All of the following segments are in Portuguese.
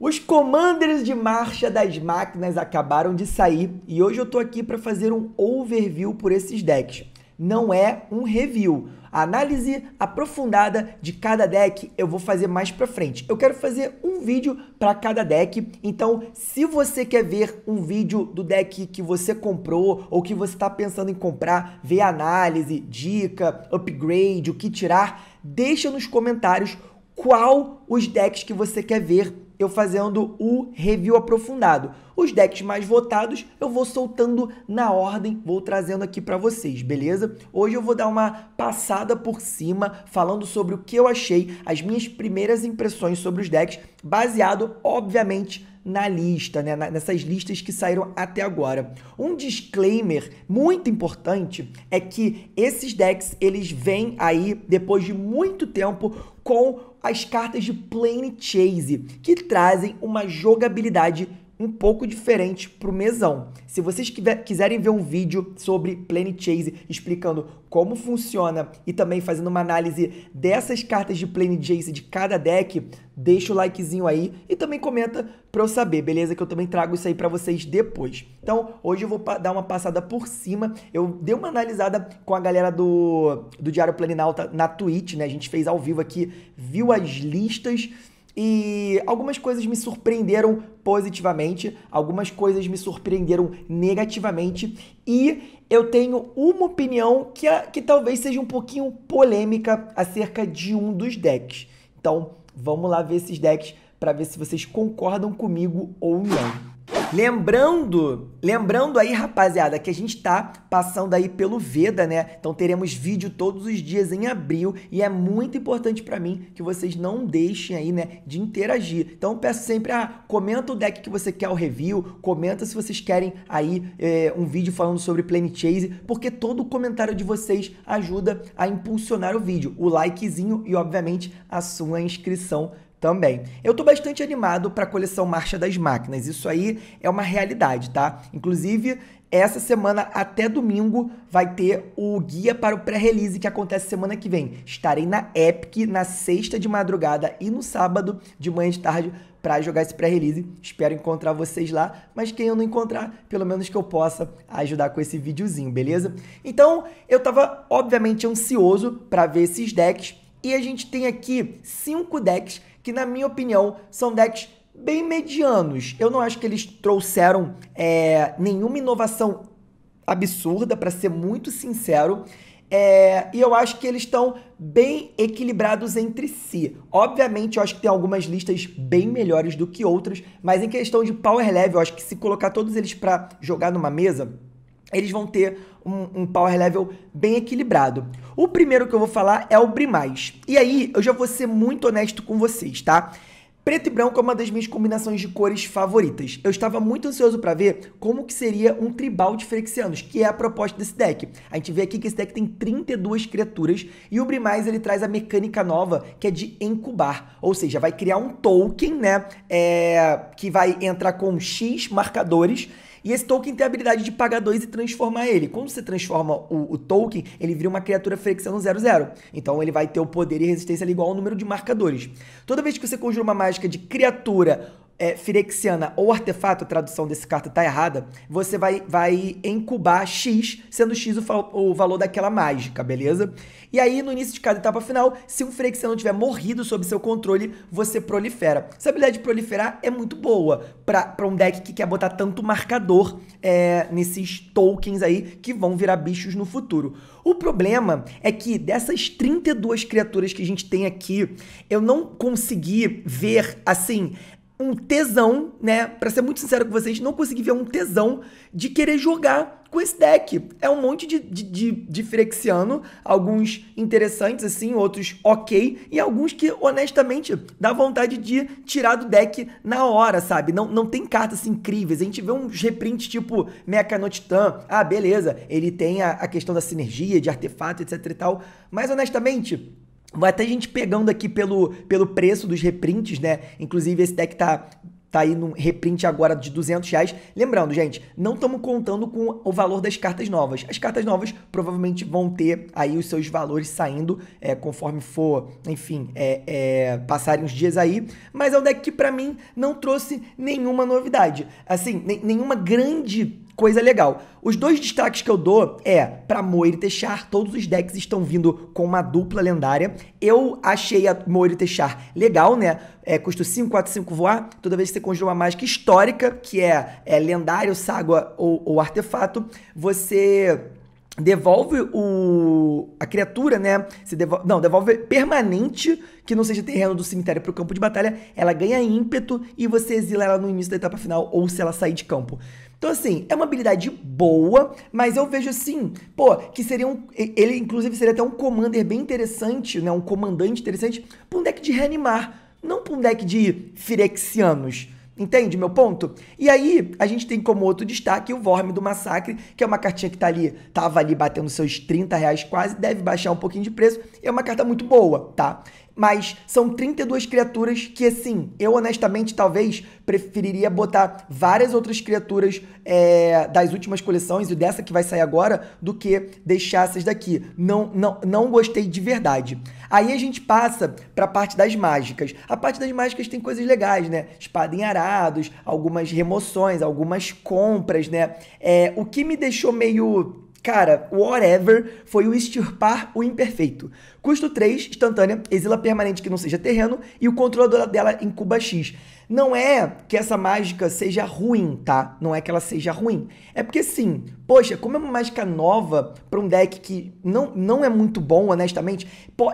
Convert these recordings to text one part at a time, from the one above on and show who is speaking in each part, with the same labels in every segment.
Speaker 1: Os commanders de marcha das máquinas acabaram de sair e hoje eu tô aqui para fazer um overview por esses decks. Não é um review. A análise aprofundada de cada deck eu vou fazer mais para frente. Eu quero fazer um vídeo para cada deck. Então, se você quer ver um vídeo do deck que você comprou ou que você está pensando em comprar, ver análise, dica, upgrade, o que tirar, deixa nos comentários qual os decks que você quer ver eu fazendo o review aprofundado. Os decks mais votados eu vou soltando na ordem, vou trazendo aqui para vocês, beleza? Hoje eu vou dar uma passada por cima falando sobre o que eu achei, as minhas primeiras impressões sobre os decks, baseado, obviamente, na lista, né? nessas listas que saíram até agora. Um disclaimer muito importante é que esses decks eles vêm aí depois de muito tempo com as cartas de Plane Chase, que trazem uma jogabilidade um pouco diferente para o mesão. Se vocês quiserem ver um vídeo sobre Plane Chase explicando como funciona e também fazendo uma análise dessas cartas de Plane Chase de cada deck, deixa o likezinho aí e também comenta para eu saber, beleza? Que eu também trago isso aí para vocês depois. Então, hoje eu vou dar uma passada por cima. Eu dei uma analisada com a galera do, do Diário Planinauta na Twitch, né? A gente fez ao vivo aqui, viu as listas e algumas coisas me surpreenderam positivamente, algumas coisas me surpreenderam negativamente, e eu tenho uma opinião que, é, que talvez seja um pouquinho polêmica acerca de um dos decks. Então vamos lá ver esses decks para ver se vocês concordam comigo ou não. Lembrando, lembrando aí, rapaziada, que a gente tá passando aí pelo Veda, né? Então teremos vídeo todos os dias em abril e é muito importante para mim que vocês não deixem aí, né, de interagir. Então peço sempre, a ah, comenta o deck que você quer o review, comenta se vocês querem aí é, um vídeo falando sobre Plane Chase, porque todo comentário de vocês ajuda a impulsionar o vídeo, o likezinho e, obviamente, a sua inscrição também. Eu estou bastante animado para a coleção Marcha das Máquinas. Isso aí é uma realidade, tá? Inclusive, essa semana até domingo vai ter o guia para o pré-release que acontece semana que vem. Estarei na Epic na sexta de madrugada e no sábado de manhã e de tarde para jogar esse pré-release. Espero encontrar vocês lá, mas quem eu não encontrar, pelo menos que eu possa ajudar com esse videozinho, beleza? Então, eu estava obviamente ansioso para ver esses decks e a gente tem aqui cinco decks que, na minha opinião, são decks bem medianos. Eu não acho que eles trouxeram é, nenhuma inovação absurda, para ser muito sincero. É, e eu acho que eles estão bem equilibrados entre si. Obviamente, eu acho que tem algumas listas bem melhores do que outras, mas em questão de power level, eu acho que se colocar todos eles para jogar numa mesa, eles vão ter um, um, power level bem equilibrado. O primeiro que eu vou falar é o Brimais. E aí, eu já vou ser muito honesto com vocês, tá? Preto e branco é uma das minhas combinações de cores favoritas. Eu estava muito ansioso para ver como que seria um tribal de Ferexianos, que é a proposta desse deck. A gente vê aqui que esse deck tem 32 criaturas e o Brimais ele traz a mecânica nova, que é de encubar, ou seja, vai criar um token, né, é, que vai entrar com X marcadores e esse token tem a habilidade de pagar 2 e transformar ele. Quando você transforma o, o token, ele vira uma criatura flexão 00. Então ele vai ter o poder e resistência igual ao número de marcadores. Toda vez que você conjura uma mágica de criatura é, firexiana ou artefato, a tradução desse carta está errada, você vai, vai encubar X, sendo X o, o, valor daquela mágica, beleza? E aí, no início de cada etapa final, se um firexiano tiver morrido sob seu controle, você prolifera. Essa habilidade de proliferar é muito boa para um deck que quer botar tanto marcador é, nesses tokens aí que vão virar bichos no futuro. O problema é que dessas 32 criaturas que a gente tem aqui, eu não consegui ver, assim, um tesão, né? Para ser muito sincero com vocês, não consegui ver um tesão de querer jogar com esse deck. É um monte de, de, de, de Frexiano, alguns interessantes assim, outros ok, e alguns que honestamente dá vontade de tirar do deck na hora, sabe? Não, não tem cartas assim, incríveis. A gente vê uns reprints tipo Mecha Titan, ah, beleza, ele tem a, a questão da sinergia, de artefato, etc e tal, mas honestamente Vai até gente pegando aqui pelo, pelo preço dos reprints, né? Inclusive esse deck tá tá aí num reprint agora de 200 reais. Lembrando, gente, não estamos contando com o valor das cartas novas. As cartas novas provavelmente vão ter aí os seus valores saindo é, conforme for, enfim, é, é, passarem os dias aí. Mas é um deck que para mim não trouxe nenhuma novidade. Assim, nenhuma grande coisa legal. Os dois destaques que eu dou é para Moira Techar, todos os decks estão vindo com uma dupla lendária. Eu achei a Moira Techar legal, né? É, custa 5, 4, 5 voar. Toda vez que você conjura uma mágica histórica, que é, é lendário, ságua ou, ou artefato, você devolve o a criatura, né? Se devolve, não, devolve permanente que não seja terreno do cemitério para o campo de batalha. Ela ganha ímpeto e você exila ela no início da etapa final ou se ela sair de campo. Então, assim, é uma habilidade boa, mas eu vejo assim, pô, que seria um. Ele, inclusive, seria até um commander bem interessante, né? Um comandante interessante para um deck de reanimar, não para um deck de Firexianos. Entende meu ponto? E aí, a gente tem como outro destaque o Vorme do Massacre, que é uma cartinha que tá ali, tava ali batendo seus 30 reais quase, deve baixar um pouquinho de preço, é uma carta muito boa, tá? mas são 32 criaturas que, assim, eu honestamente talvez preferiria botar várias outras criaturas é, das últimas coleções e dessa que vai sair agora do que deixar essas daqui. Não, não, não gostei de verdade. Aí a gente passa para a parte das mágicas. A parte das mágicas tem coisas legais, né? Espada em arados, algumas remoções, algumas compras, né? É, o que me deixou meio Cara, whatever foi o extirpar o imperfeito. Custo 3, instantânea, exila permanente que não seja terreno e o controlador dela em cuba X. Não é que essa mágica seja ruim, tá? Não é que ela seja ruim. É porque sim, poxa, como é uma mágica nova para um deck que não, não é muito bom, honestamente,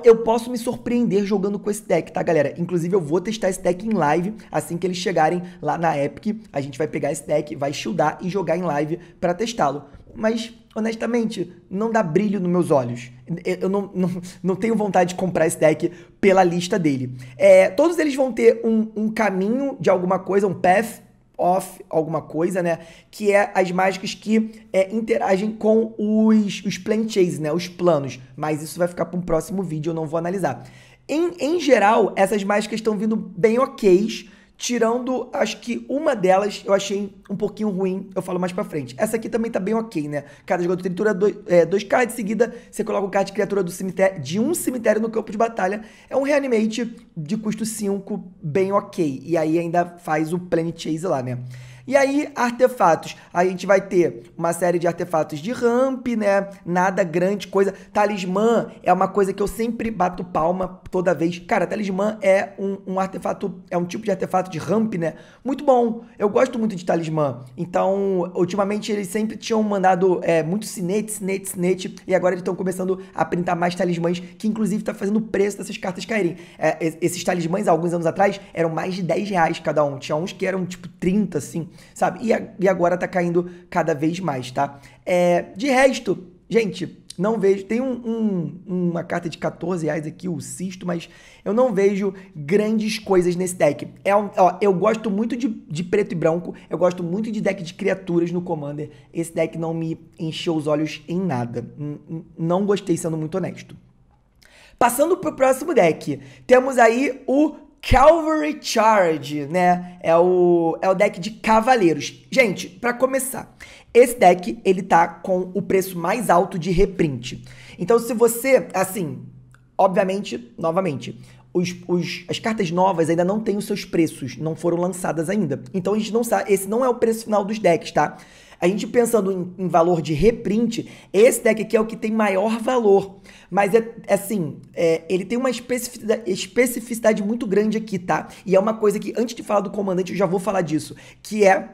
Speaker 1: eu posso me surpreender jogando com esse deck, tá, galera? Inclusive, eu vou testar esse deck em live assim que eles chegarem lá na Epic. A gente vai pegar esse deck, vai shieldar e jogar em live para testá-lo mas honestamente, não dá brilho nos meus olhos. Eu não, não, não tenho vontade de comprar esse deck pela lista dele. É, todos eles vão ter um, um caminho de alguma coisa, um path off alguma coisa, né? Que é as mágicas que é, interagem com os, os plan né? Os planos. Mas isso vai ficar para um próximo vídeo, eu não vou analisar. Em, em geral, essas mágicas estão vindo bem ok. Tirando, acho que uma delas eu achei um pouquinho ruim, eu falo mais pra frente. Essa aqui também tá bem ok, né? Cara, jogador de tritura, dois, é, dois cards de seguida, você coloca o um card de criatura do cemitério, de um cemitério no campo de batalha. É um reanimate de custo 5, bem ok. E aí ainda faz o Planet Chase lá, né? E aí, artefatos. a gente vai ter uma série de artefatos de ramp, né? Nada grande coisa. Talismã é uma coisa que eu sempre bato palma toda vez. Cara, talismã é um, um artefato, é um tipo de artefato de ramp, né? Muito bom. Eu gosto muito de talismã. Então, ultimamente eles sempre tinham mandado é, muito sinete, sinete, sinete. E agora eles estão começando a printar mais talismãs, que inclusive tá fazendo o preço dessas cartas caírem. É, esses talismãs, alguns anos atrás, eram mais de 10 reais cada um. Tinha uns que eram tipo 30, assim sabe? E, a, e agora tá caindo cada vez mais, tá? É, de resto, gente, não vejo. Tem um, um, uma carta de 14 reais aqui, o Cisto, mas eu não vejo grandes coisas nesse deck. É um, ó, eu gosto muito de, de, preto e branco, eu gosto muito de deck de criaturas no Commander. Esse deck não me encheu os olhos em nada. Não gostei, sendo muito honesto. Passando pro próximo deck, temos aí o Calvary Charge, né? É o, é o deck de cavaleiros. Gente, para começar, esse deck ele tá com o preço mais alto de reprint. Então, se você, assim, obviamente, novamente, os, os, as cartas novas ainda não têm os seus preços, não foram lançadas ainda. Então a gente não sabe, esse não é o preço final dos decks, tá? A gente pensando em, em, valor de reprint, esse deck aqui é o que tem maior valor. Mas é, é assim, é, ele tem uma especificidade, especificidade muito grande aqui, tá? E é uma coisa que, antes de falar do comandante, eu já vou falar disso. Que é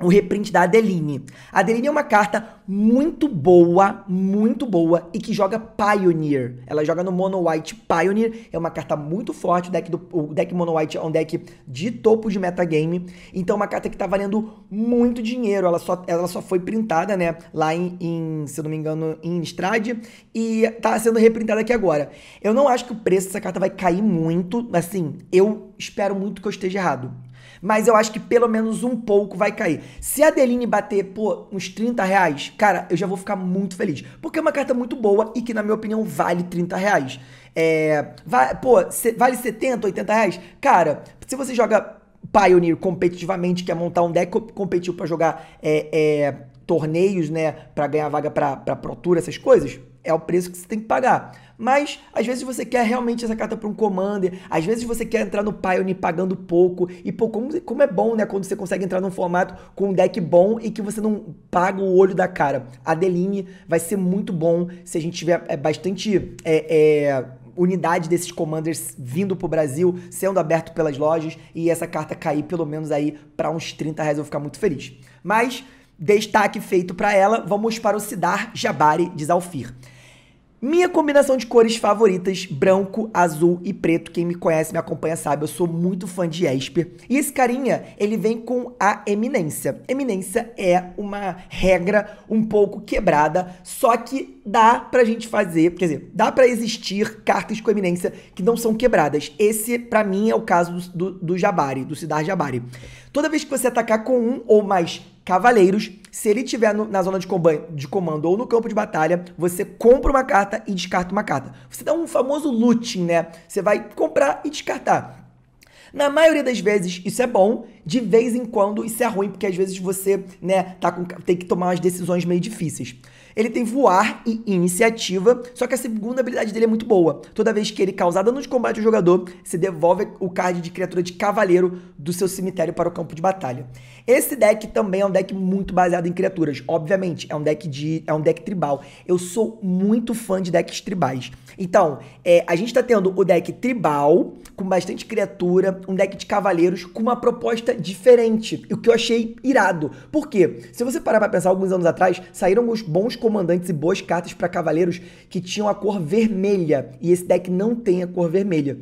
Speaker 1: o reprint da Adeline. A Adeline é uma carta muito boa, muito boa e que joga Pioneer. Ela joga no Mono White Pioneer, é uma carta muito forte, o deck, do, o deck Mono White é um deck de topo de metagame, então é uma carta que tá valendo muito dinheiro, ela só, ela só foi printada, né, lá em, em se não me engano, em Strade e tá sendo reprintada aqui agora. Eu não acho que o preço dessa carta vai cair muito, assim, eu espero muito que eu esteja errado mas eu acho que pelo menos um pouco vai cair. Se a Adeline bater, pô, uns 30 reais, cara, eu já vou ficar muito feliz. Porque é uma carta muito boa e que, na minha opinião, vale 30 reais. É, vai, pô, vale 70, 80 reais? Cara, se você joga Pioneer competitivamente, quer montar um deck competitivo para jogar é, é, torneios, né, para ganhar vaga para Pro Tour, essas coisas, é o preço que você tem que pagar. Mas às vezes você quer realmente essa carta para um commander, às vezes você quer entrar no Pioneer pagando pouco. E pô, como, como é bom, né, quando você consegue entrar num formato com um deck bom e que você não paga o olho da cara. A Deline vai ser muito bom se a gente tiver é, bastante é, é, unidade desses commanders vindo pro Brasil, sendo aberto pelas lojas e essa carta cair pelo menos aí para uns 30 reais, eu vou ficar muito feliz. Mas destaque feito para ela, vamos para o Sidar Jabari de Zalfir. Minha combinação de cores favoritas, branco, azul e preto. Quem me conhece, me acompanha, sabe, eu sou muito fã de Esper. E esse carinha, ele vem com a eminência. Eminência é uma regra um pouco quebrada, só que dá pra gente fazer, quer dizer, dá pra existir cartas com eminência que não são quebradas. Esse, pra mim, é o caso do, do, Jabari, do Cidar Jabari. Toda vez que você atacar com um ou mais cavaleiros. Se ele estiver na zona de comando, de comando ou no campo de batalha, você compra uma carta e descarta uma carta. Você dá um famoso looting, né? Você vai comprar e descartar. Na maioria das vezes isso é bom, de vez em quando isso é ruim, porque às vezes você, né, tá com, tem que tomar umas decisões meio difíceis. Ele tem voar e iniciativa, só que a segunda habilidade dele é muito boa. Toda vez que ele causar dano de combate ao jogador, se devolve o card de criatura de cavaleiro do seu cemitério para o campo de batalha. Esse deck também é um deck muito baseado em criaturas. Obviamente, é um deck de é um deck tribal. Eu sou muito fã de decks tribais. Então, é, a gente está tendo o deck tribal com bastante criatura, um deck de cavaleiros com uma proposta diferente, o que eu achei irado. Por quê? Se você parar para pensar alguns anos atrás, saíram os bons comandantes e boas cartas para cavaleiros que tinham a cor vermelha. E esse deck não tem a cor vermelha.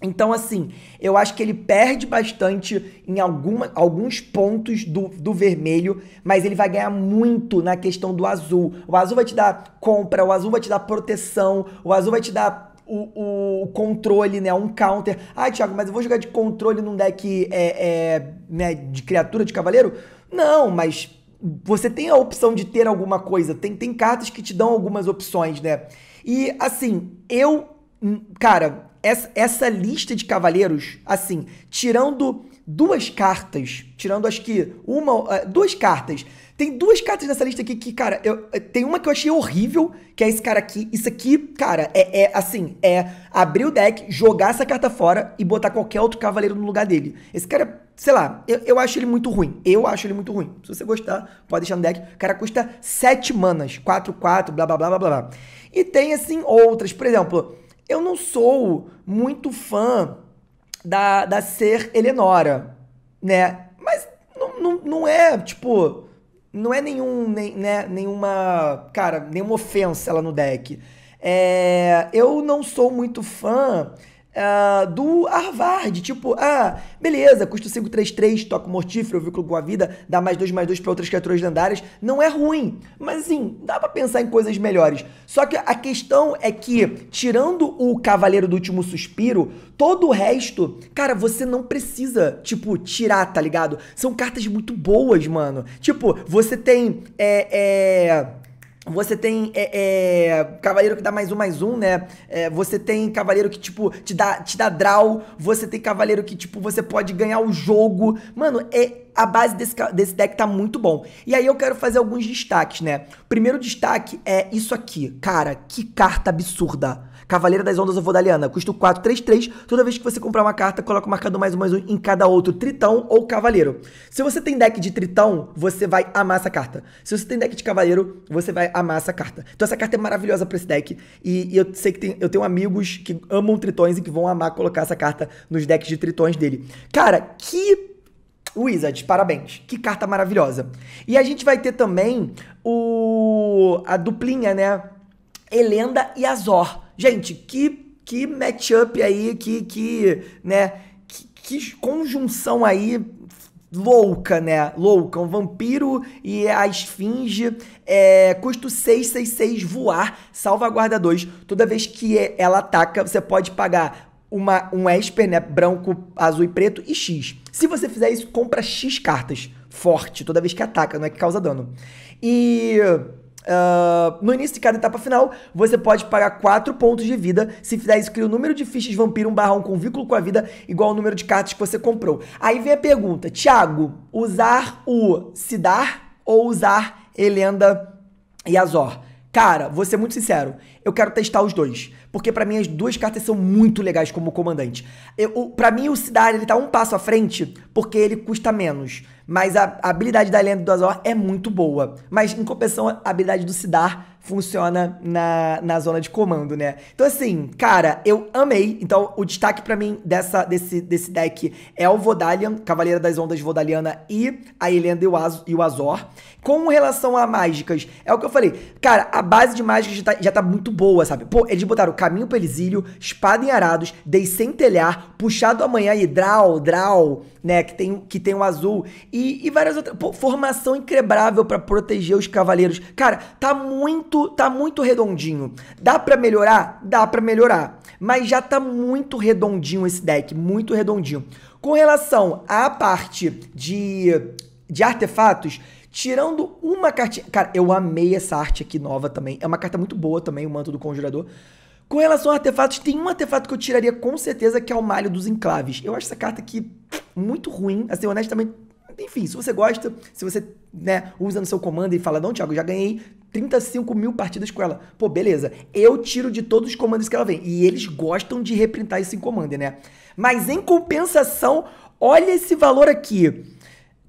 Speaker 1: Então, assim, eu acho que ele perde bastante em alguma, alguns pontos do, do vermelho, mas ele vai ganhar muito na questão do azul. O azul vai te dar compra, o azul vai te dar proteção, o azul vai te dar o, o controle, né? Um counter. Ah, Thiago, mas eu vou jogar de controle num deck é, é né, de criatura, de cavaleiro? Não, mas você tem a opção de ter alguma coisa. Tem, tem cartas que te dão algumas opções, né? E assim, eu. Hum, cara, essa, essa lista de cavaleiros, assim, tirando duas cartas, tirando acho que uma. Eh, duas cartas tem duas cartas nessa lista aqui que, cara, eu, tem uma que eu achei horrível, que é esse cara aqui. Isso aqui, cara, é, é assim, é abrir o deck, jogar essa carta fora e botar qualquer outro cavaleiro no lugar dele. Esse cara, sei lá, eu, eu acho ele muito ruim. Eu acho ele muito ruim. Se você gostar, pode deixar no deck. O cara custa 7 manas, 4, 4, blá, blá, blá, blá, blá. E tem, assim, outras. Por exemplo, eu não sou muito fã da, da ser Eleonora, né? Mas não, não, não é, tipo não é nenhum, nem, né, nenhuma, cara, nenhuma ofensa ela no deck. É, eu não sou muito fã uh, do Harvard. Tipo, ah, beleza, custa 533, toco mortífero, vínculo com a vida, dá mais 2 mais 2 para outras criaturas lendárias. Não é ruim, mas assim, dá para pensar em coisas melhores. Só que a questão é que, tirando o Cavaleiro do Último Suspiro, todo o resto, cara, você não precisa, tipo, tirar, tá ligado? São cartas muito boas, mano. Tipo, você tem. É. é você tem é, é, cavaleiro que dá mais um, mais um, né? É, você tem cavaleiro que, tipo, te dá, te dá draw. Você tem cavaleiro que, tipo, você pode ganhar o jogo. Mano, é, a base desse, desse deck tá muito bom. E aí eu quero fazer alguns destaques, né? Primeiro destaque é isso aqui. Cara, que carta absurda. Cavaleira das Ondas Ovodaliana, custo 433. Toda vez que você comprar uma carta, coloca o marcador mais um mais um em cada outro Tritão ou Cavaleiro. Se você tem deck de Tritão, você vai amar essa carta. Se você tem deck de Cavaleiro, você vai amar essa carta. Então essa carta é maravilhosa para esse deck. E, e, eu sei que tem, eu tenho amigos que amam Tritões e que vão amar colocar essa carta nos decks de Tritões dele. Cara, que Wizard, parabéns. Que carta maravilhosa. E a gente vai ter também o a duplinha, né? Elenda e Azor. Gente, que, que matchup aí, que, que, né, que, que conjunção aí louca, né? Louca. Um vampiro e a esfinge. É, custo 666 voar, salvaguarda 2. Toda vez que é, ela ataca, você pode pagar uma, um Esper, né? Branco, azul e preto e X. Se você fizer isso, compra X cartas. Forte, toda vez que ataca, não é que causa dano. E Uh, no início de cada etapa final, você pode pagar 4 pontos de vida. Se fizer isso, cria o número de fichas vampiro 1 barra 1 com vínculo com a vida, igual ao número de cartas que você comprou. Aí vem a pergunta, Thiago, usar o Sidar ou usar Elenda e Azor? Cara, vou ser muito sincero, eu quero testar os dois, porque para mim as duas cartas são muito legais como comandante. Eu, para mim o Sidar ele tá um passo à frente, porque ele custa menos. Mas a, habilidade da Helena do Azor é muito boa. Mas, em compensação, a habilidade do Sidar funciona na, na zona de comando, né? Então, assim, cara, eu amei. Então, o destaque para mim dessa, desse, desse deck é o Vodalian, Cavaleira das Ondas Vodaliana e a Helena e o Azor. Com relação a mágicas, é o que eu falei. Cara, a base de mágicas já tá, já tá muito boa, sabe? Pô, eles botaram Caminho o Exílio, Espada em Arados, Dei Sem Telhar, Puxado Amanhã e Draw, Draw, né? Que tem, que tem o azul. E, e várias outras. Pô, formação increbrável para proteger os cavaleiros. Cara, tá muito muito, tá muito redondinho. Dá para melhorar? Dá para melhorar. Mas já tá muito redondinho esse deck, muito redondinho. Com relação à parte de, de artefatos, tirando uma cartinha... Cara, eu amei essa arte aqui nova também. É uma carta muito boa também, o Manto do Conjurador. Com relação a artefatos, tem um artefato que eu tiraria com certeza, que é o Malho dos Enclaves. Eu acho essa carta aqui muito ruim, assim, honestamente, enfim, se você gosta, se você né, usa no seu comando e fala, não, Thiago, já ganhei 35 mil partidas com ela. Pô, beleza. Eu tiro de todos os comandos que ela vem. E eles gostam de reprintar isso em né? Mas em compensação, olha esse valor aqui.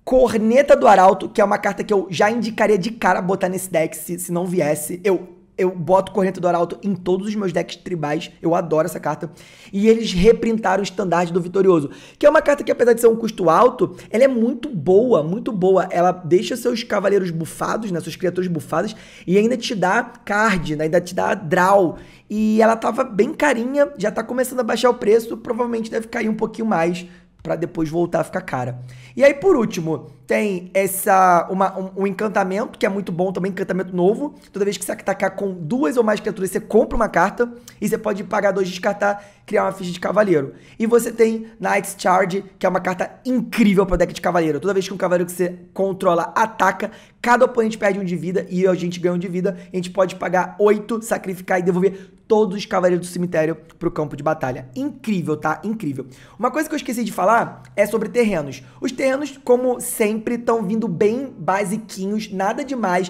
Speaker 1: Corneta do Arauto, que é uma carta que eu já indicaria de cara botar nesse deck se, se não viesse. Eu eu boto Corrente do Arauto em todos os meus decks tribais. Eu adoro essa carta. E eles reprintaram o estandarte do Vitorioso. Que é uma carta que, apesar de ser um custo alto, ela é muito boa, muito boa. Ela deixa seus cavaleiros bufados, né? Seus criaturas bufadas. E ainda te dá card, né? Ainda te dá draw. E ela tava bem carinha, já tá começando a baixar o preço. Provavelmente deve cair um pouquinho mais para depois voltar a ficar cara. E aí, por último, tem essa uma, um, um, encantamento, que é muito bom também, encantamento novo. Toda vez que você atacar com duas ou mais criaturas, você compra uma carta e você pode pagar dois, descartar, criar uma ficha de cavaleiro. E você tem Knight's Charge, que é uma carta incrível para deck de cavaleiro. Toda vez que um cavaleiro que você controla ataca, cada oponente perde um de vida e a gente ganha um de vida. A gente pode pagar oito, sacrificar e devolver todos os cavaleiros do cemitério pro campo de batalha. Incrível, tá? Incrível. Uma coisa que eu esqueci de falar é sobre terrenos. Os terrenos, como sempre, sempre estão vindo bem basiquinhos, nada demais.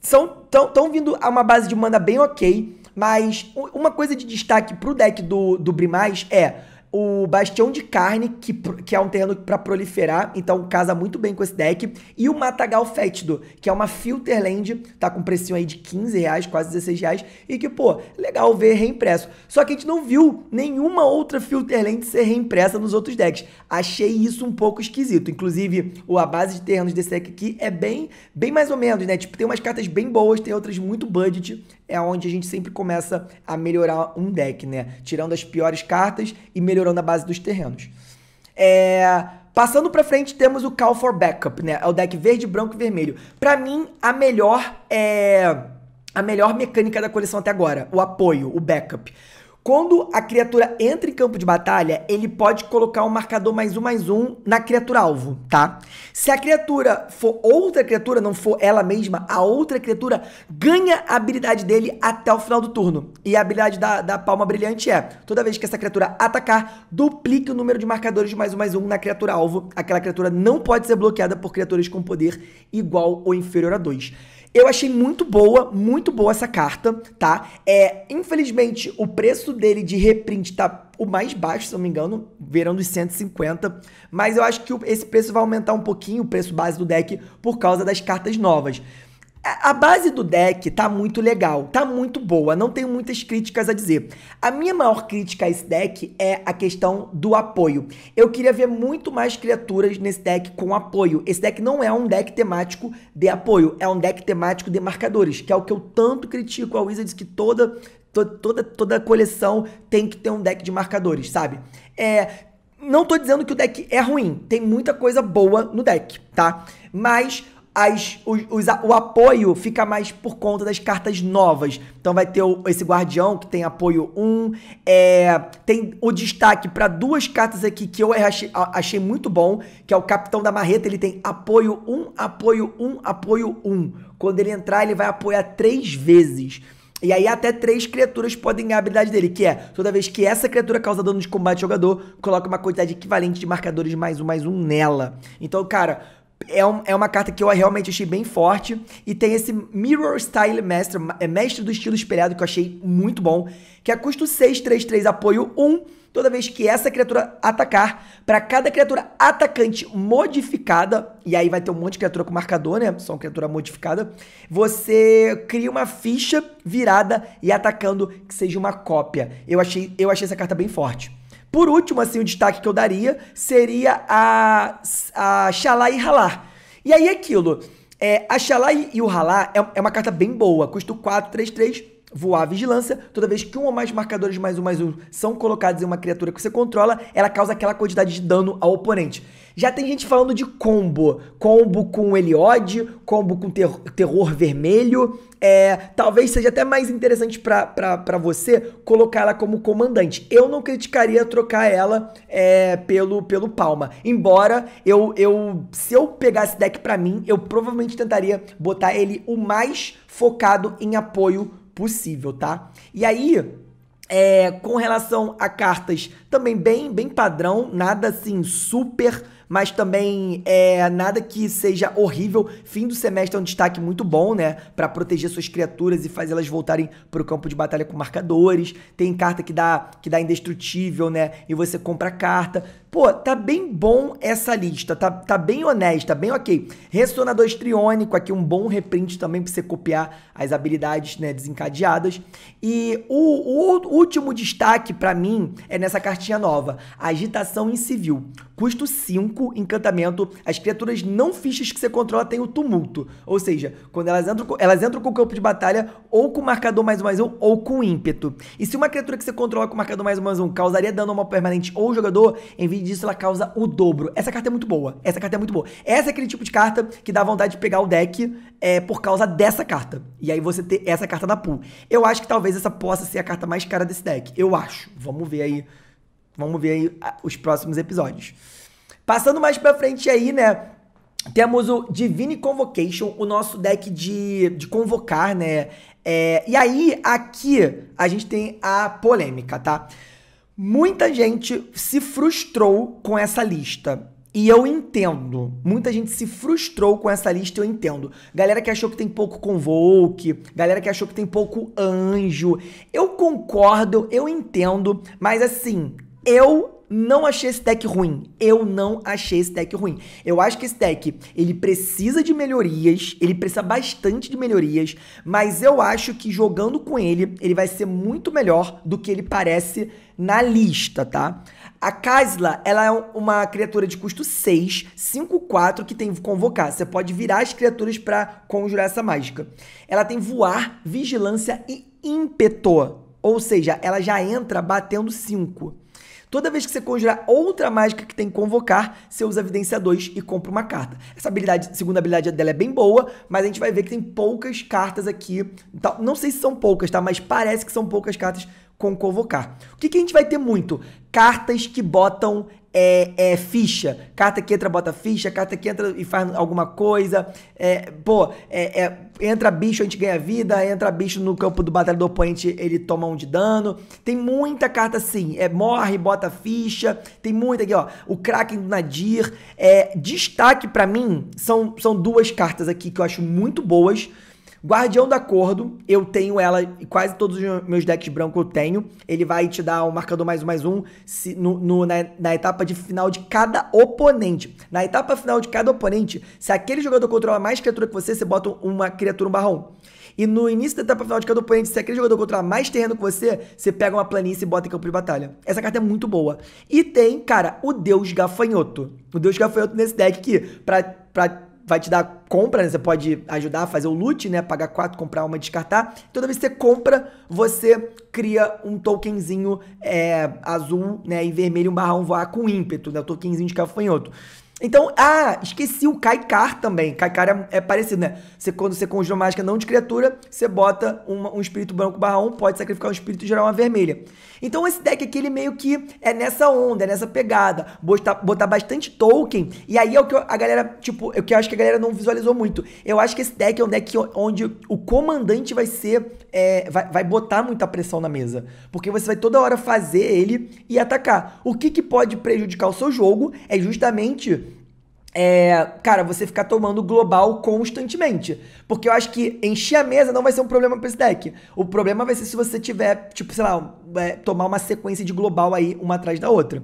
Speaker 1: São tão, tão vindo a uma base de mana bem ok, mas uma coisa de destaque pro deck do, do Brimais é o Bastião de Carne, que, que é um terreno para proliferar, então casa muito bem com esse deck. E o Matagal Fétido, que é uma Filterland, tá com um precinho aí de 15 reais, quase 16 reais, e que, pô, legal ver reimpresso. Só que a gente não viu nenhuma outra Filterland ser reimpressa nos outros decks. Achei isso um pouco esquisito. Inclusive, a base de terrenos desse deck aqui é bem, bem mais ou menos, né? Tipo, tem umas cartas bem boas, tem outras muito budget, é onde a gente sempre começa a melhorar um deck, né? Tirando as piores cartas e melhorando a base dos terrenos. É... Passando para frente, temos o Call for Backup, né? É o deck verde, branco e vermelho. Para mim, a melhor é a melhor mecânica da coleção até agora, o apoio, o backup. Quando a criatura entra em campo de batalha, ele pode colocar um marcador mais um mais um na criatura alvo, tá? Se a criatura for outra criatura, não for ela mesma, a outra criatura ganha a habilidade dele até o final do turno. E a habilidade da, da palma brilhante é: toda vez que essa criatura atacar, duplique o número de marcadores de mais um mais um na criatura alvo. Aquela criatura não pode ser bloqueada por criaturas com poder igual ou inferior a dois. Eu achei muito boa, muito boa essa carta, tá? É, infelizmente, o preço dele de reprint tá o mais baixo, se não me engano, verão dos 150, mas eu acho que esse preço vai aumentar um pouquinho, o preço base do deck, por causa das cartas novas. A base do deck tá muito legal, tá muito boa, não tenho muitas críticas a dizer. A minha maior crítica a esse deck é a questão do apoio. Eu queria ver muito mais criaturas nesse deck com apoio. Esse deck não é um deck temático de apoio, é um deck temático de marcadores, que é o que eu tanto critico a Wizards que toda toda toda coleção tem que ter um deck de marcadores, sabe? É, não tô dizendo que o deck é ruim, tem muita coisa boa no deck, tá? Mas as, os, os, o apoio fica mais por conta das cartas novas. Então vai ter o, esse guardião que tem apoio 1. É, tem o destaque para duas cartas aqui que eu achei, achei, muito bom, que é o Capitão da Marreta. Ele tem apoio 1, apoio 1, apoio 1. Quando ele entrar, ele vai apoiar três vezes. E aí até três criaturas podem ganhar a habilidade dele, que é, toda vez que essa criatura causa dano de combate ao jogador, coloca uma quantidade equivalente de marcadores mais um, mais um nela. Então, cara, é, um, é uma carta que eu realmente achei bem forte. E tem esse Mirror Style Master, é mestre do estilo espelhado, que eu achei muito bom. Que é custo 6, 3, 3, apoio 1. Toda vez que essa criatura atacar, para cada criatura atacante modificada, e aí vai ter um monte de criatura com marcador, né? Só uma criatura modificada. Você cria uma ficha virada e atacando que seja uma cópia. Eu achei, eu achei essa carta bem forte. Por último, assim, o destaque que eu daria seria a, a Xalá e ralar. E aí é aquilo, é, a Xalá e o ralar é, é uma carta bem boa, custa 4, 3, 3 voar a vigilância. Toda vez que um ou mais marcadores mais um mais um são colocados em uma criatura que você controla, ela causa aquela quantidade de dano ao oponente. Já tem gente falando de combo. Combo com Eliod, combo com ter Terror Vermelho. É, talvez seja até mais interessante para você colocar ela como comandante. Eu não criticaria trocar ela é, pelo, pelo Palma. Embora eu, eu se eu pegasse deck para mim, eu provavelmente tentaria botar ele o mais focado em apoio possível, tá? E aí, é, com relação a cartas, também bem, bem padrão, nada assim super, mas também é, nada que seja horrível. Fim do semestre é um destaque muito bom, né? Para proteger suas criaturas e fazê-las voltarem para o campo de batalha com marcadores. Tem carta que dá que dá indestrutível, né? E você compra a carta. Pô, tá bem bom essa lista, tá, tá bem honesta, tá bem ok. Ressonador estriônico, aqui um bom reprint também para você copiar as habilidades né, desencadeadas. E o, o último destaque para mim é nessa cartinha nova, agitação em Civil. Custo 5, encantamento. As criaturas não fichas que você controla têm o tumulto. Ou seja, quando elas entram, elas entram com o campo de batalha, ou com o marcador mais um mais um, ou com ímpeto. E se uma criatura que você controla com o marcador mais um mais um causaria dano a uma permanente ou jogador, em vez disso ela causa o dobro. Essa carta é muito boa. Essa carta é muito boa. Essa é aquele tipo de carta que dá vontade de pegar o deck é, por causa dessa carta. E aí você ter essa carta na pool. Eu acho que talvez essa possa ser a carta mais cara desse deck. Eu acho. Vamos ver aí. Vamos ver aí ah, os próximos episódios. Passando mais pra frente aí, né? Temos o Divine Convocation, o nosso deck de, de convocar, né? É, e aí, aqui, a gente tem a polêmica, tá? Muita gente se frustrou com essa lista. E eu entendo. Muita gente se frustrou com essa lista, eu entendo. Galera que achou que tem pouco convoke, galera que achou que tem pouco anjo. Eu concordo, eu entendo, mas assim, eu não achei esse deck ruim. Eu não achei esse deck ruim. Eu acho que esse deck, ele precisa de melhorias, ele precisa bastante de melhorias, mas eu acho que jogando com ele, ele vai ser muito melhor do que ele parece na lista, tá? A Kaisla, ela é uma criatura de custo 6, 5, 4, que tem convocar. Você pode virar as criaturas para conjurar essa mágica. Ela tem voar, vigilância e ímpeto. Ou seja, ela já entra batendo 5. Toda vez que você conjurar outra mágica que tem que convocar, você usa evidência 2 e compra uma carta. Essa habilidade, segunda habilidade dela é bem boa, mas a gente vai ver que tem poucas cartas aqui. Então, não sei se são poucas, tá? Mas parece que são poucas cartas com convocar. O que, que a gente vai ter muito? Cartas que botam é, é, ficha. Carta que entra, bota ficha. Carta que entra e faz alguma coisa. É, pô, é, é entra bicho, a gente ganha vida. Entra bicho no campo do batalha do oponente, ele toma um de dano. Tem muita carta assim. É morre, bota ficha. Tem muita aqui, ó. O Kraken do Nadir. É, destaque para mim são, são duas cartas aqui que eu acho muito boas. Guardião do Acordo, eu tenho ela, quase todos os meus decks branco eu tenho. Ele vai te dar um marcador mais um, mais um se, no, no, na, na, etapa de final de cada oponente. Na etapa final de cada oponente, se aquele jogador controla mais criatura que você, você bota uma criatura, um barrão. E no início da etapa final de cada oponente, se aquele jogador controlar mais terreno que você, você pega uma planície e bota em campo de batalha. Essa carta é muito boa. E tem, cara, o Deus Gafanhoto. O Deus Gafanhoto nesse deck que, pra, pra vai te dar compra, né? Você pode ajudar a fazer o loot, né? Pagar quatro, comprar uma, descartar. Então, toda vez que você compra, você cria um tokenzinho é, azul, né? E vermelho, um barrão voar com ímpeto, né? O tokenzinho de cafanhoto. Então, ah, esqueci o Kaikar também. Kaikar é, é, parecido, né? Você, quando você conjura mágica não de criatura, você bota uma, um espírito branco barra 1, pode sacrificar um espírito e gerar uma vermelha. Então, esse deck aqui, ele meio que é nessa onda, é nessa pegada. Botar, botar bastante token. E aí é o que a galera, tipo, é o que eu acho que a galera não visualizou muito. Eu acho que esse deck é um deck onde o comandante vai ser. É, vai, vai botar muita pressão na mesa. Porque você vai toda hora fazer ele e atacar. O que, que pode prejudicar o seu jogo é justamente é, cara, você ficar tomando global constantemente. Porque eu acho que encher a mesa não vai ser um problema pra esse deck. O problema vai ser se você tiver, tipo, sei lá, é, tomar uma sequência de global aí, uma atrás da outra.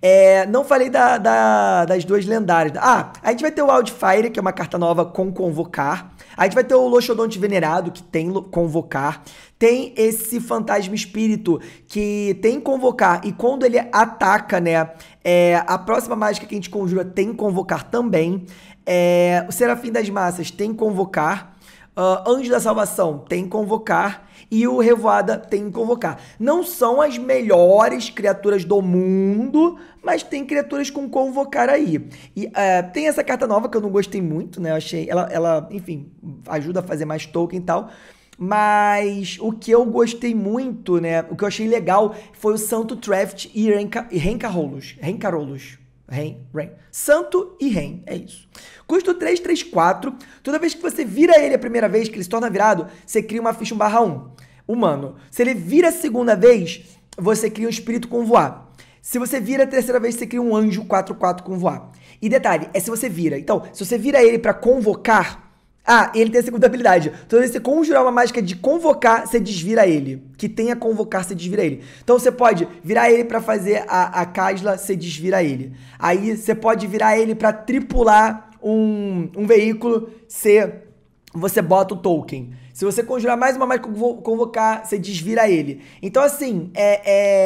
Speaker 1: É, não falei da, da, das duas lendárias. Ah, a gente vai ter o Wildfire, que é uma carta nova com convocar. A gente vai ter o Loxodonte Venerado, que tem convocar. Tem esse fantasma espírito que tem convocar. E quando ele ataca, né? É, a próxima mágica que a gente conjura tem convocar também. É, o Serafim das Massas tem convocar uh, Anjo da Salvação tem Convocar e o Revoada tem Convocar. Não são as melhores criaturas do mundo, mas tem criaturas com Convocar aí. E uh, tem essa carta nova que eu não gostei muito, né? Eu achei, ela, ela, enfim, ajuda a fazer mais token e tal. Mas o que eu gostei muito, né? O que eu achei legal foi o Santo Traft e Rencarolos. Rencarolos. Ren, Ren. Santo e Ren, é isso. Custo 334. Toda vez que você vira ele a primeira vez, que ele se torna virado, você cria uma ficha 1 barra 1. Humano. Se ele vira a segunda vez, você cria um espírito com voar. Se você vira a terceira vez, você cria um anjo 4-4 com voar. E detalhe, é se você vira. Então, se você vira ele para convocar, ah, ele tem a segunda habilidade. Toda então, vez que você conjurar uma mágica de convocar, você desvira ele. Que tenha convocar, você desvira ele. Então você pode virar ele para fazer a, a Kasla, você desvira ele. Aí você pode virar ele para tripular um, um veículo, você, você bota o token. Se você conjurar mais uma mágica convocar, você desvira ele. Então assim, é,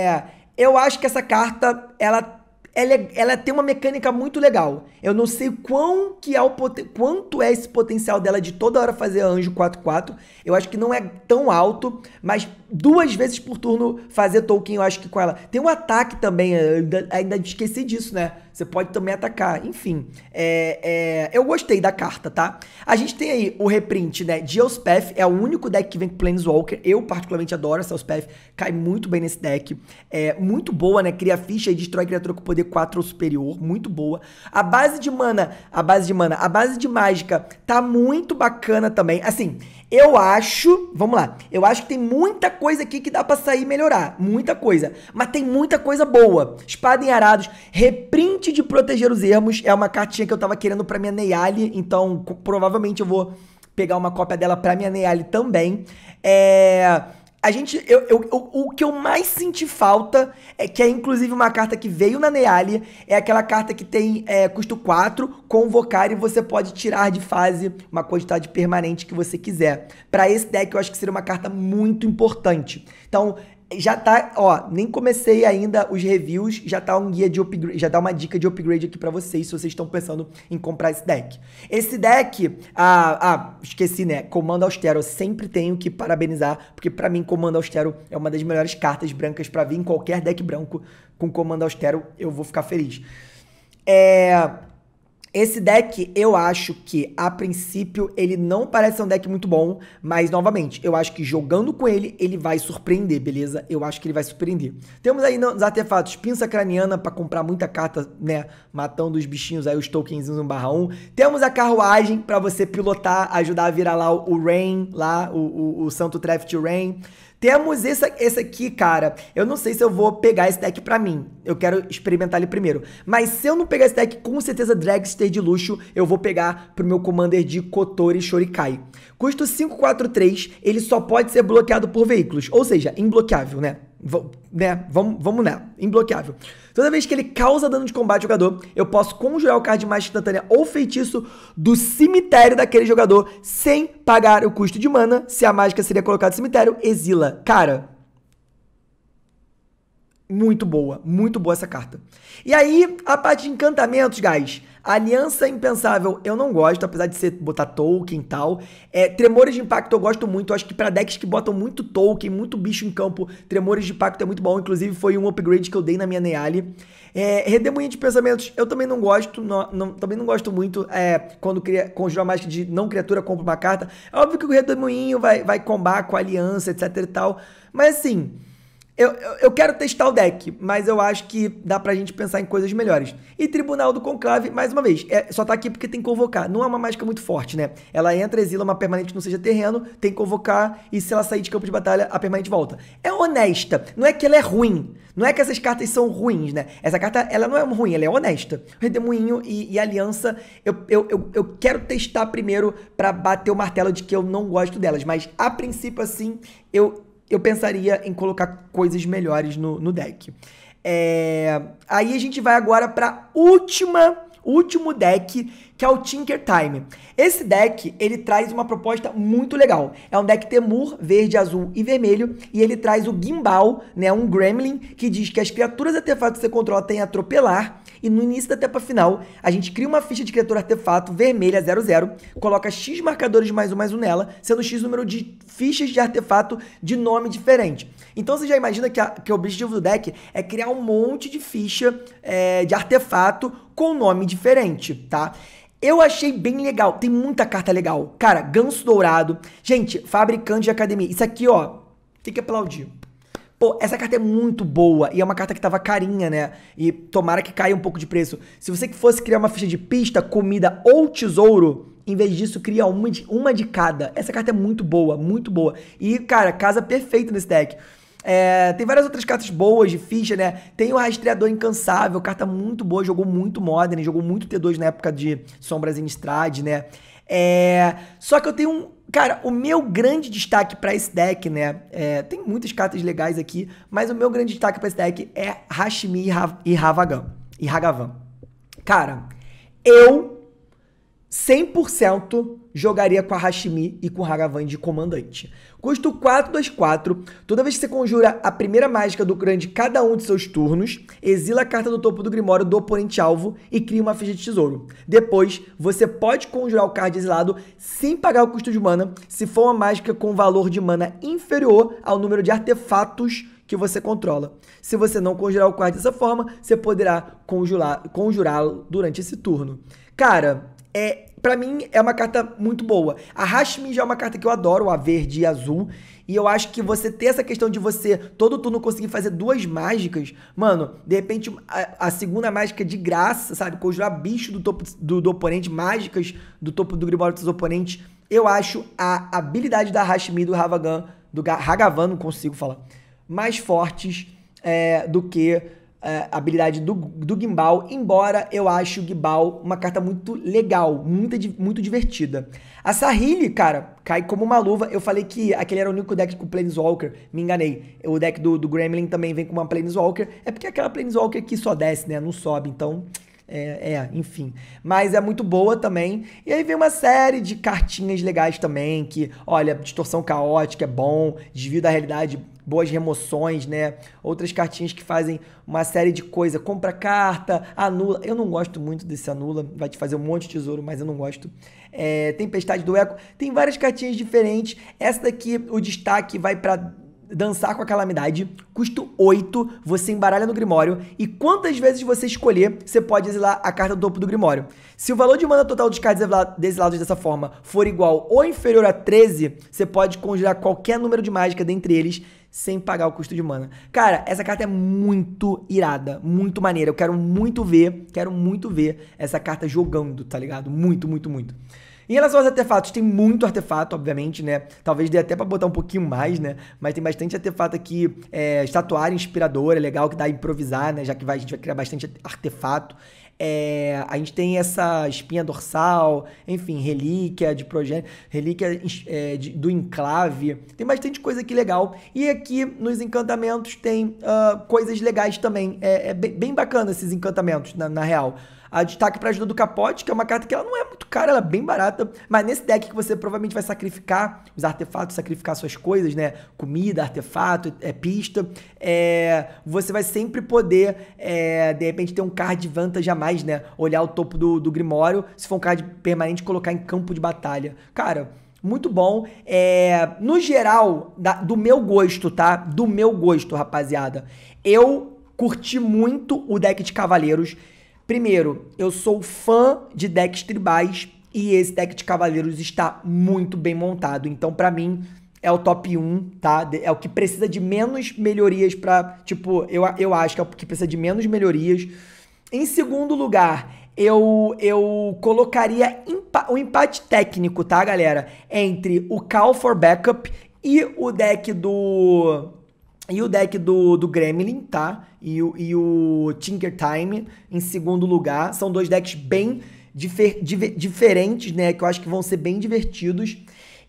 Speaker 1: é eu acho que essa carta, ela, ela, é ela tem uma mecânica muito legal. Eu não sei quão que é o quanto é esse potencial dela de toda hora fazer anjo 4-4. Eu acho que não é tão alto, mas duas vezes por turno fazer Tolkien, eu acho que com ela. Tem um ataque também, ainda, ainda esqueci disso, né? Você pode também atacar. Enfim, é, é, eu gostei da carta, tá? A gente tem aí o reprint, né? De Elspeth, é o único deck que vem com Planeswalker. Eu particularmente adoro essa Elspeth, cai muito bem nesse deck. É muito boa, né? Cria ficha e destrói criatura com poder 4 ou superior, muito boa. A base base de mana, a base de mana, a base de mágica tá muito bacana também. Assim, eu acho, vamos lá, eu acho que tem muita coisa aqui que dá para sair e melhorar, muita coisa, mas tem muita coisa boa. Espada em Arados, reprint de Proteger os Ermos, é uma cartinha que eu tava querendo para minha Neyali, então provavelmente eu vou pegar uma cópia dela para minha Neyali também. É a gente, eu, eu, eu, o que eu mais senti falta, é que é inclusive uma carta que veio na Nealia, é aquela carta que tem é, custo 4, convocar e você pode tirar de fase uma quantidade permanente que você quiser. Para esse deck eu acho que seria uma carta muito importante. Então, já tá, ó, nem comecei ainda os reviews, já tá um guia de upgrade, já tá uma dica de upgrade aqui para vocês, se vocês estão pensando em comprar esse deck. Esse deck, ah, ah, esqueci, né? Comando Austero, eu sempre tenho que parabenizar, porque para mim Comando Austero é uma das melhores cartas brancas para vir em qualquer deck branco com Comando Austero, eu vou ficar feliz. É, esse deck, eu acho que, a princípio, ele não parece ser um deck muito bom, mas, novamente, eu acho que jogando com ele, ele vai surpreender, beleza? Eu acho que ele vai surpreender. Temos aí os artefatos, pinça craniana para comprar muita carta, né, matando os bichinhos aí, os tokens 1 barra 1. Temos a carruagem para você pilotar, ajudar a virar lá o Rain, lá, o, o, o Santo Traffic Rain. Temos esse, esse aqui, cara. Eu não sei se eu vou pegar esse deck pra mim. Eu quero experimentar ele primeiro. Mas se eu não pegar esse deck, com certeza Dragster de luxo, eu vou pegar pro meu Commander de Kotori Shorikai. Custo 543, ele só pode ser bloqueado por veículos. Ou seja, imbloqueável, né? V né? Vamos, vamos né? Imbloqueável. Toda vez que ele causa dano de combate ao jogador, eu posso conjurar o card de magia instantânea ou feitiço do cemitério daquele jogador sem pagar o custo de mana. Se a mágica seria colocada no cemitério, exila. Cara, muito boa, muito boa essa carta. E aí, a parte de encantamentos, guys. Aliança Impensável, eu não gosto, apesar de ser botar token e tal. É, tremores de Impacto eu gosto muito, eu acho que para decks que botam muito token, muito bicho em campo, Tremores de Impacto é muito bom, inclusive foi um upgrade que eu dei na minha Neali. É, Redemoinho de Pensamentos, eu também não gosto, não, não, também não gosto muito é, quando cria, conjura a mágica de não criatura, compra uma carta. É óbvio que o Redemoinho vai, vai combar com a Aliança, etc e tal, mas assim... Eu, eu, eu, quero testar o deck, mas eu acho que dá pra gente pensar em coisas melhores. E Tribunal do Conclave, mais uma vez, é, só tá aqui porque tem convocar. Não é uma mágica muito forte, né? Ela entra, exila uma permanente que não seja terreno, tem convocar, e se ela sair de campo de batalha, a permanente volta. É honesta, não é que ela é ruim. Não é que essas cartas são ruins, né? Essa carta, ela não é ruim, ela é honesta. Redemoinho e, e Aliança, eu, eu, eu, eu, quero testar primeiro para bater o martelo de que eu não gosto delas. Mas, a princípio, assim, eu, eu pensaria em colocar coisas melhores no, no deck. É... Aí a gente vai agora para última último deck, que é o Tinker Time. Esse deck, ele traz uma proposta muito legal. É um deck Temur, verde, azul e vermelho, e ele traz o Gimbal, né, um Gremlin, que diz que as criaturas artefatos que você controla têm atropelar, e no início da etapa final, a gente cria uma ficha de criatura artefato vermelha 00, coloca X marcadores mais um mais um nela, sendo X número de fichas de artefato de nome diferente. Então você já imagina que, a, que o objetivo do deck é criar um monte de ficha é, de artefato com nome diferente, tá? Eu achei bem legal, tem muita carta legal. Cara, ganso dourado. Gente, fabricante de academia. Isso aqui, ó, tem que é aplaudir. Pô, essa carta é muito boa e é uma carta que tava carinha, né? E tomara que caia um pouco de preço. Se você que fosse criar uma ficha de pista, comida ou tesouro, em vez disso, cria uma de, uma de cada. Essa carta é muito boa, muito boa. E, cara, casa perfeito nesse deck. É, tem várias outras cartas boas de ficha, né? Tem o Rastreador Incansável, carta muito boa, jogou muito Modern, jogou muito T2 na época de Sombras em Strade, né? É, só que eu tenho um. Cara, o meu grande destaque para esse deck, né? É, tem muitas cartas legais aqui, mas o meu grande destaque para esse deck é Hashimi e Ravagan. E Ragavan. Cara, eu 100% jogaria com a Hashimi e com o Hagavan de comandante. Custo 4 das 4. Toda vez que você conjura a primeira mágica do grande cada um de seus turnos, exila a carta do topo do Grimório do oponente alvo e cria uma ficha de tesouro. Depois, você pode conjurar o card exilado sem pagar o custo de mana, se for uma mágica com valor de mana inferior ao número de artefatos que você controla. Se você não conjurar o card dessa forma, você poderá conjurá-lo durante esse turno. Cara, é, para mim é uma carta muito boa. A Hashmi já é uma carta que eu adoro, a verde e azul. E eu acho que você ter essa questão de você todo turno conseguir fazer duas mágicas, mano, de repente a, a segunda mágica é de graça, sabe? Conjurar bicho do topo do, do oponente, mágicas do topo do grimório dos oponentes. Eu acho a habilidade da Hashmi do Ravagan, do Hagavan, não consigo falar, mais fortes é, do que uh, habilidade do, do Gimbal, embora eu ache o Gimbal uma carta muito legal, muito, muito divertida. A Sahili, cara, cai como uma luva. Eu falei que aquele era o único deck com Planeswalker, me enganei. O deck do, do Gremlin também vem com uma Planeswalker. É porque é aquela Planeswalker que só desce, né? Não sobe, então é, é, enfim. Mas é muito boa também. E aí vem uma série de cartinhas legais também, que, olha, distorção caótica é bom, desvio da realidade, boas remoções, né? Outras cartinhas que fazem uma série de coisa. Compra carta, anula. Eu não gosto muito desse anula, vai te fazer um monte de tesouro, mas eu não gosto. É, Tempestade do Eco. Tem várias cartinhas diferentes. Essa daqui, o destaque vai para Dançar com a Calamidade, custo 8, você embaralha no Grimório e quantas vezes você escolher, você pode exilar a carta do topo do Grimório. Se o valor de mana total dos cards exilados dessa forma for igual ou inferior a 13, você pode conjurar qualquer número de mágica dentre eles sem pagar o custo de mana. Cara, essa carta é muito irada, muito maneira. Eu quero muito ver, quero muito ver essa carta jogando, tá ligado? Muito, muito, muito. Em relação aos artefatos, tem muito artefato, obviamente, né? Talvez dê até para botar um pouquinho mais, né? Mas tem bastante artefato aqui, é, estatuária inspiradora, é legal, que dá a improvisar, né? Já que vai, a gente vai criar bastante artefato. É, a gente tem essa espinha dorsal, enfim, relíquia de projeto relíquia é, de, do enclave. Tem bastante coisa aqui legal. E aqui nos encantamentos tem uh, coisas legais também. É, é bem, bem bacana esses encantamentos, na, na real a destaque para ajuda do capote, que é uma carta que ela não é muito cara, ela é bem barata, mas nesse deck que você provavelmente vai sacrificar os artefatos, sacrificar suas coisas, né? Comida, artefato, é, pista, é, você vai sempre poder, é, de repente, ter um card de vantagem a mais, né? Olhar o topo do, do Grimório, se for um card permanente, colocar em campo de batalha. Cara, muito bom. É, no geral, da, do meu gosto, tá? Do meu gosto, rapaziada. Eu curti muito o deck de Cavaleiros. Primeiro, eu sou fã de decks tribais e esse deck de cavaleiros está muito bem montado. Então, para mim, é o top 1, tá? É o que precisa de menos melhorias para, tipo, eu, eu acho que é o que precisa de menos melhorias. Em segundo lugar, eu, eu colocaria o empate técnico, tá, galera? Entre o Call for Backup e o deck do e o deck do, do Gremlin, tá? E o, e o Tinker Time em segundo lugar. São dois decks bem difer, diver, diferentes, né? Que eu acho que vão ser bem divertidos.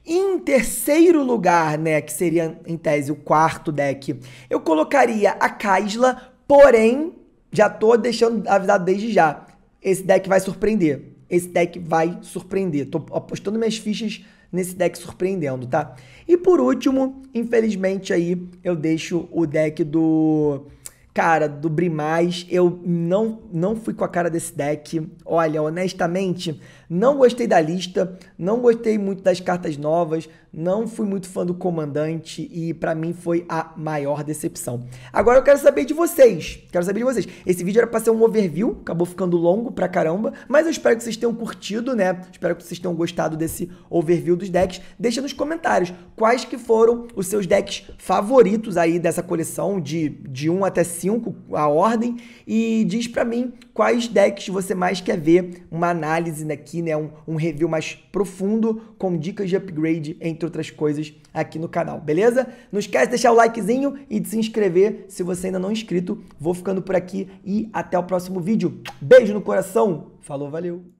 Speaker 1: Em terceiro lugar, né? Que seria, em tese, o quarto deck. Eu colocaria a Kaisla, porém, já tô deixando avisado desde já. Esse deck vai surpreender. Esse deck vai surpreender. Tô apostando minhas fichas nesse deck surpreendendo, tá? E por último, infelizmente aí eu deixo o deck do cara do Brimais. Eu não não fui com a cara desse deck. Olha, honestamente, não gostei da lista, não gostei muito das cartas novas, não fui muito fã do comandante e para mim foi a maior decepção. Agora eu quero saber de vocês, quero saber de vocês. Esse vídeo era para ser um overview, acabou ficando longo pra caramba, mas eu espero que vocês tenham curtido, né? Espero que vocês tenham gostado desse overview dos decks. Deixa nos comentários quais que foram os seus decks favoritos aí dessa coleção de de 1 até 5 a ordem e diz para mim quais decks você mais quer ver uma análise aqui aqui, né, um, um review mais profundo com dicas de upgrade, entre outras coisas, aqui no canal, beleza? Não esquece de deixar o likezinho e de se inscrever se você ainda não é inscrito. Vou ficando por aqui e até o próximo vídeo. Beijo no coração, falou, valeu!